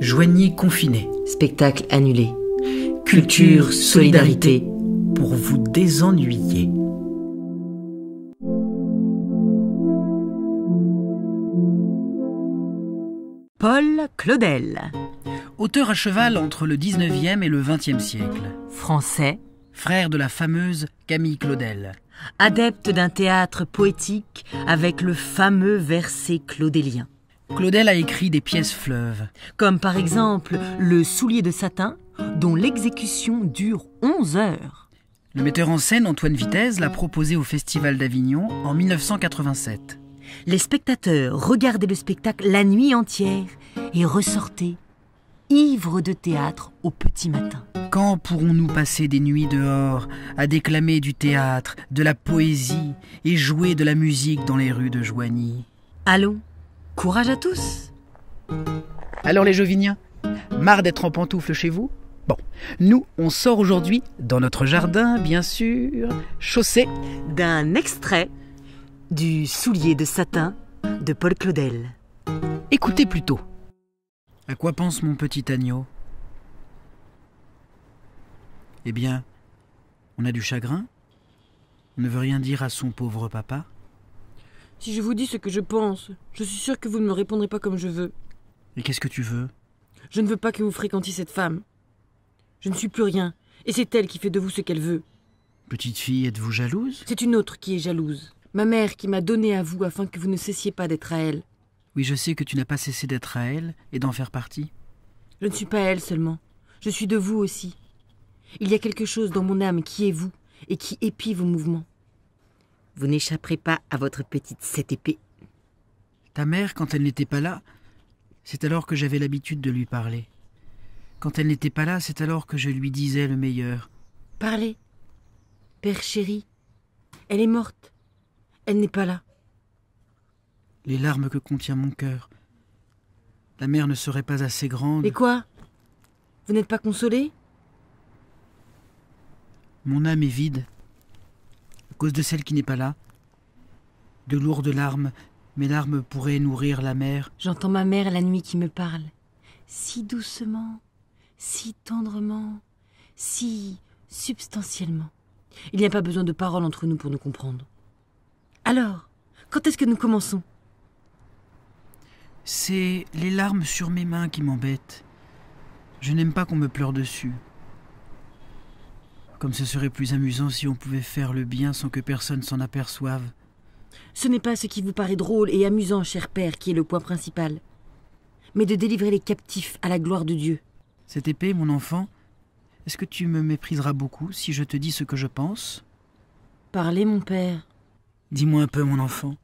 Joignez confiné. Spectacle annulé. Culture, solidarité. Pour vous désennuyer. Paul Claudel. Auteur à cheval entre le 19e et le 20e siècle. Français. Frère de la fameuse Camille Claudel. Adepte d'un théâtre poétique avec le fameux verset claudélien. Claudel a écrit des pièces fleuves. Comme par exemple Le soulier de satin, dont l'exécution dure 11 heures. Le metteur en scène Antoine Vitesse l'a proposé au Festival d'Avignon en 1987. Les spectateurs regardaient le spectacle la nuit entière et ressortaient ivres de théâtre au petit matin. Quand pourrons-nous passer des nuits dehors à déclamer du théâtre, de la poésie et jouer de la musique dans les rues de Joigny Allons, Courage à tous Alors les Joviniens, marre d'être en pantoufle chez vous Bon, nous, on sort aujourd'hui dans notre jardin, bien sûr, chaussé d'un extrait du Soulier de satin de Paul Claudel. Écoutez plutôt. À quoi pense mon petit agneau Eh bien, on a du chagrin On ne veut rien dire à son pauvre papa si je vous dis ce que je pense, je suis sûre que vous ne me répondrez pas comme je veux. Et qu'est-ce que tu veux Je ne veux pas que vous fréquentiez cette femme. Je ne suis plus rien, et c'est elle qui fait de vous ce qu'elle veut. Petite fille, êtes-vous jalouse C'est une autre qui est jalouse. Ma mère qui m'a donné à vous afin que vous ne cessiez pas d'être à elle. Oui, je sais que tu n'as pas cessé d'être à elle et d'en faire partie. Je ne suis pas elle seulement. Je suis de vous aussi. Il y a quelque chose dans mon âme qui est vous et qui épie vos mouvements. Vous n'échapperez pas à votre petite cette épée. Ta mère, quand elle n'était pas là, c'est alors que j'avais l'habitude de lui parler. Quand elle n'était pas là, c'est alors que je lui disais le meilleur. Parlez. Père chéri, elle est morte. Elle n'est pas là. Les larmes que contient mon cœur. La mère ne serait pas assez grande. Mais quoi Vous n'êtes pas consolé Mon âme est vide cause de celle qui n'est pas là. De lourdes larmes, mes larmes pourraient nourrir la mer. J'entends ma mère la nuit qui me parle, si doucement, si tendrement, si substantiellement. Il n'y a pas besoin de paroles entre nous pour nous comprendre. Alors, quand est-ce que nous commençons C'est les larmes sur mes mains qui m'embêtent. Je n'aime pas qu'on me pleure dessus. Comme ce serait plus amusant si on pouvait faire le bien sans que personne s'en aperçoive. Ce n'est pas ce qui vous paraît drôle et amusant, cher père, qui est le point principal, mais de délivrer les captifs à la gloire de Dieu. Cette épée, mon enfant, est-ce que tu me mépriseras beaucoup si je te dis ce que je pense Parlez, mon père. Dis-moi un peu, mon enfant.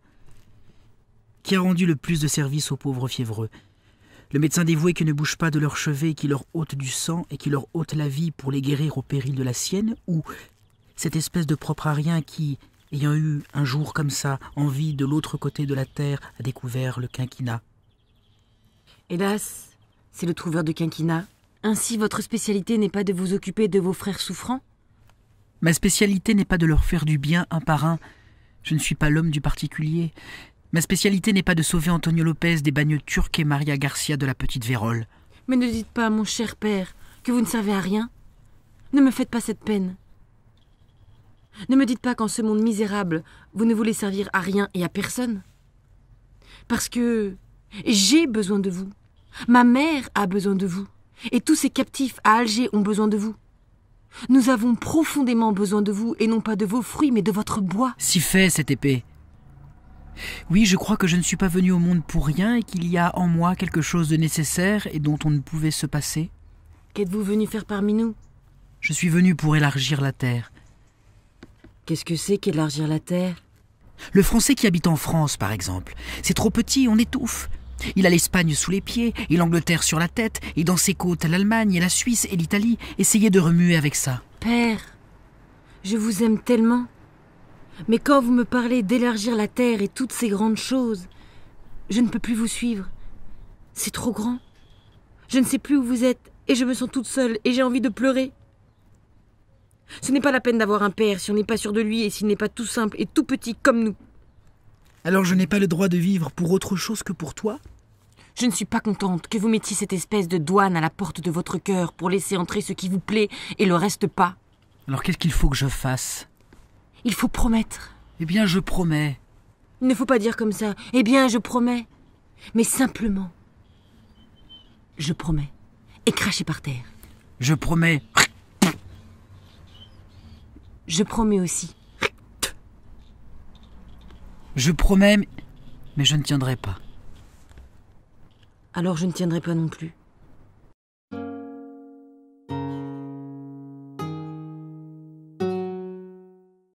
Qui a rendu le plus de service aux pauvres fiévreux le médecin dévoué qui ne bouge pas de leur chevet, qui leur ôte du sang et qui leur ôte la vie pour les guérir au péril de la sienne, ou cette espèce de propre à rien qui, ayant eu un jour comme ça envie de l'autre côté de la terre, a découvert le quinquina. Hélas, c'est le trouveur de quinquina. Ainsi, votre spécialité n'est pas de vous occuper de vos frères souffrants Ma spécialité n'est pas de leur faire du bien un par un. Je ne suis pas l'homme du particulier. Ma spécialité n'est pas de sauver Antonio Lopez des bagneux turcs et Maria Garcia de la petite Vérole. Mais ne dites pas, mon cher père, que vous ne servez à rien. Ne me faites pas cette peine. Ne me dites pas qu'en ce monde misérable, vous ne voulez servir à rien et à personne. Parce que j'ai besoin de vous. Ma mère a besoin de vous. Et tous ces captifs à Alger ont besoin de vous. Nous avons profondément besoin de vous, et non pas de vos fruits, mais de votre bois. Si fait, cette épée. Oui, je crois que je ne suis pas venu au monde pour rien et qu'il y a en moi quelque chose de nécessaire et dont on ne pouvait se passer. Qu'êtes-vous venu faire parmi nous Je suis venu pour élargir la terre. Qu'est-ce que c'est qu'élargir la terre Le Français qui habite en France, par exemple. C'est trop petit, on étouffe. Il a l'Espagne sous les pieds, et l'Angleterre sur la tête, et dans ses côtes l'Allemagne, et la Suisse, et l'Italie. Essayez de remuer avec ça. Père, je vous aime tellement. Mais quand vous me parlez d'élargir la terre et toutes ces grandes choses, je ne peux plus vous suivre. C'est trop grand. Je ne sais plus où vous êtes, et je me sens toute seule, et j'ai envie de pleurer. Ce n'est pas la peine d'avoir un père si on n'est pas sûr de lui et s'il n'est pas tout simple et tout petit comme nous. Alors je n'ai pas le droit de vivre pour autre chose que pour toi Je ne suis pas contente que vous mettiez cette espèce de douane à la porte de votre cœur pour laisser entrer ce qui vous plaît et le reste pas. Alors qu'est-ce qu'il faut que je fasse il faut promettre. Eh bien, je promets. Il ne faut pas dire comme ça. Eh bien, je promets. Mais simplement. Je promets. Et cracher par terre. Je promets. Je promets aussi. Je promets, mais je ne tiendrai pas. Alors je ne tiendrai pas non plus.